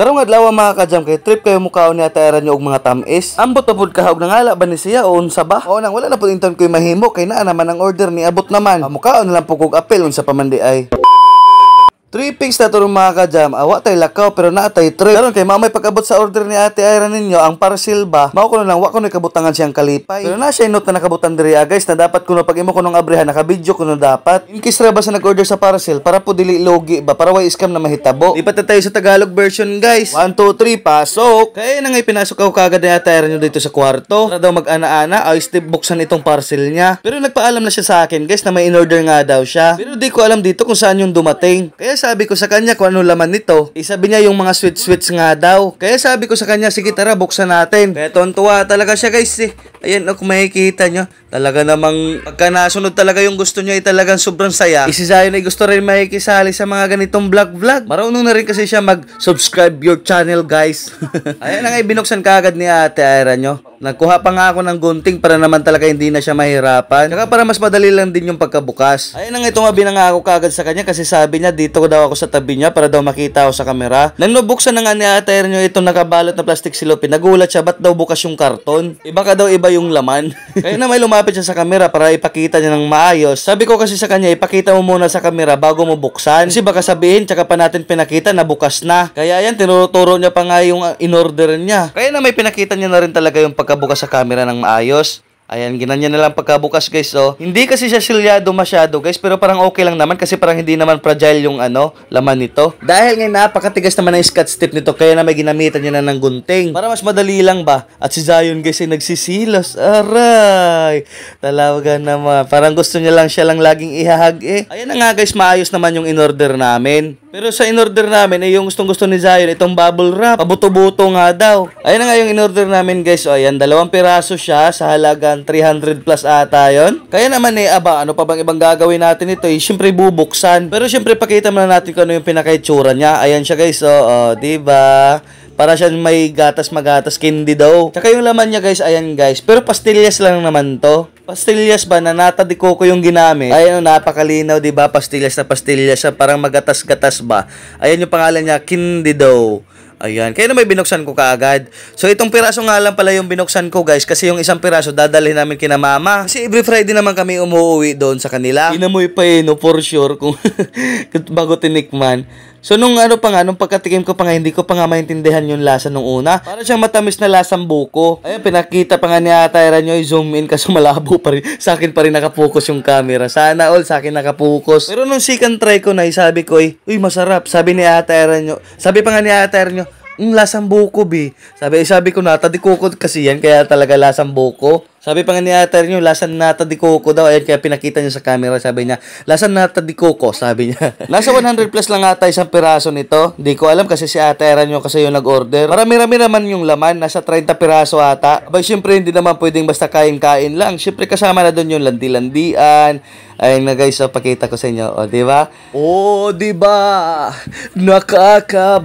Karong adlaw mga ka-jam kay trip kayo mukaon ni atayran niyo og mga tamis. Ambot pa pud kahog nangala ba ni siya o unsa ba? O nang wala na pud inton koy mahimo kay naa naman ang order ni abot naman. Ah, mukaon na lang pug og apel unsa pa man di ay. Three pings na ito mga kajam. Awa ah, tay lakaw pero na tay trip. Karon kay mamay pagabot sa order ni Ate Ira ninyo ang parcel ba? Mao ko lang wa ko ni kabutangan siyang kalipay. Pero na siya note na nakabutan diri ah, guys na dapat kuno pag imo kuno abrehan naka-video kuno dapat. In ra ba sa nag-order sa parcel para po dili logi ba para way scam na mahitabo. Lipat na tayo sa Tagalog version guys. 1 2 3 pasok. Kay na ngay pinasok ko kagad ni Ate Ira nyo dito sa kwarto. Para daw mag-ana-ana ay step buksan itong parcel niya. Pero nagpaalam na siya sa akin guys na may in-order nga daw siya. Pero di ko alam dito kung saan yung dumating. Kaya sabi ko sa kanya kung ano laman nito. Isabi eh, niya yung mga sweet-sweets nga daw. Kaya sabi ko sa kanya, sige tara, buksan natin. Kaya tontuwa talaga siya guys eh. Ayan, oh, kung makikita nyo, talaga namang pagka nasunod talaga yung gusto nyo ay talagang sobrang saya. Isisayo na gusto rin makikisali sa mga ganitong vlog-vlog. Marunong na rin kasi siya mag-subscribe your channel, guys. Ayan na nga, binuksan kagad ni ate Ira nyo. Nagkuha pa nga ako ng gunting para naman talaga hindi na siya mahirapan. Saka para mas madali lang din yung pagkabukas. Ayan ang ito nga binangako kagad sa kanya kasi sabi niya dito daw ako sa tabi niya para daw makita ako sa kamera. Nang nabuksan na nga ni Ate Ernyo itong nakabalot na plastic silo, nagulat siya ba't daw bukas yung karton? Iba ka daw iba yung laman. Kaya na may lumapit siya sa camera para ipakita niya ng maayos. Sabi ko kasi sa kanya, ipakita mo muna sa camera bago mo buksan. Kasi baka sabihin, tsaka pa natin pinakita na bukas na. Kaya yan, tinuturo niya pa nga yung ah, in-order niya. Kaya na may pinakita niya na rin talaga yung pagkabukas sa camera ng maayos. Ayan, ginanyan na lang pagkabukas guys. oh. hindi kasi siya silyado masyado guys. Pero parang okay lang naman kasi parang hindi naman fragile yung ano, laman nito. Dahil ngayon napakatigas naman ng scat strip nito. Kaya na may ginamitan niya na ng gunting. Para mas madali lang ba? At si Zion guys ay nagsisilos. Aray! Talaga naman. Parang gusto niya lang siya lang laging ihahag eh. Ayan na nga guys, maayos naman yung in-order namin. Pero sa in-order namin ay eh, yung gustong gusto ni Zion itong bubble wrap. Pabuto-buto nga daw. Ayan na nga yung in-order namin guys. O oh, ayan, dalawang piraso siya sa halaga Ayan, 300 plus ata yon. Kaya naman eh, aba, ano pa bang ibang gagawin natin ito eh? Siyempre bubuksan. Pero syempre pakita muna natin kung ano yung pinaka-itsura niya. Ayan siya guys, so, oh, oh, diba? Para siya may gatas magatas candy daw. Tsaka yung laman niya guys, ayan guys. Pero pastillas lang naman to. Pastillas ba na nata di coco yung ginamit? Ayun, ano, napakalinaw, di ba? Pastillas na pastillas siya. Parang magatas-gatas ba? Ayun yung pangalan niya, Kindido. Ayan. Kaya naman binuksan ko kaagad. So, itong piraso nga lang pala yung binuksan ko, guys. Kasi yung isang piraso, dadalhin namin kina mama. Kasi every Friday naman kami umuwi doon sa kanila. Inamoy pa eh, no? For sure. Kung bago tinikman. So nung ano pa nga, nung pagkatikim ko pa nga, hindi ko pa nga maintindihan yung lasa nung una. Para siyang matamis na lasang buko. Ayun, pinakita pa nga ni Atayra nyo, zoom in kasi malabo pa rin. Sa akin pa rin nakapokus yung camera. Sana all, sa akin nakapokus. Pero nung second try ko na, sabi ko, eh, uy, masarap. Sabi ni Atayra nyo, sabi pa nga ni Atay Ranyo, ang mm, lasang buko, bi. Sabi, eh, sabi ko na, tadikukod kasi yan, kaya talaga lasang buko. Sabi pa nga ni ate niyo, lasan nata di coco daw. Ayun, kaya pinakita niya sa camera, sabi niya, lasan nata di coco, sabi niya. Nasa 100 plus lang ata isang piraso nito. Di ko alam kasi si ate niyo kasi yung nag-order. Marami-rami naman yung laman, nasa 30 piraso ata. Abay, syempre hindi naman pwedeng basta kain-kain lang. Syempre kasama na doon yung landi-landian. Ayun na guys, so pakita ko sa inyo. O, di ba? O, di ba? nakaka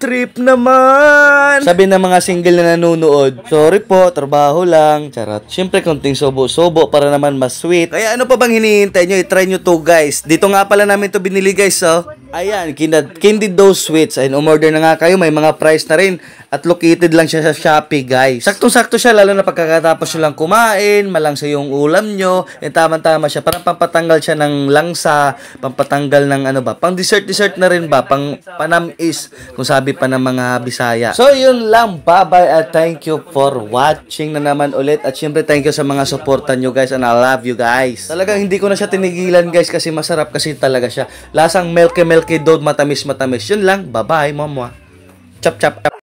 trip naman. Sabi ng mga single na nanonood, sorry po, trabaho lang. Char carrot. Siyempre, konting sobo-sobo para naman mas sweet. Kaya ano pa bang hinihintay nyo? I-try nyo to guys. Dito nga pala namin to binili guys, oh. Ayan, kindad, candy dough sweets. And umorder na nga kayo, may mga price na rin. At located lang siya sa Shopee, guys. Saktong-sakto siya, lalo na pagkakatapos nyo lang kumain, malang sa yung ulam nyo. And eh, tama-tama siya, parang pampatanggal siya ng langsa, pampatanggal ng ano ba, pang dessert-dessert na rin ba, pang panamis, kung sabi pa ng mga Bisaya. So, yun lang. Bye-bye at thank you for watching na naman ulit. At syempre, thank you sa mga supportan nyo, guys. And I love you, guys. Talagang hindi ko na siya tinigilan, guys, kasi masarap kasi talaga siya. Lasang milk and milk Melky matamis-matamis. Yun lang. Bye-bye, mama. Chap-chap.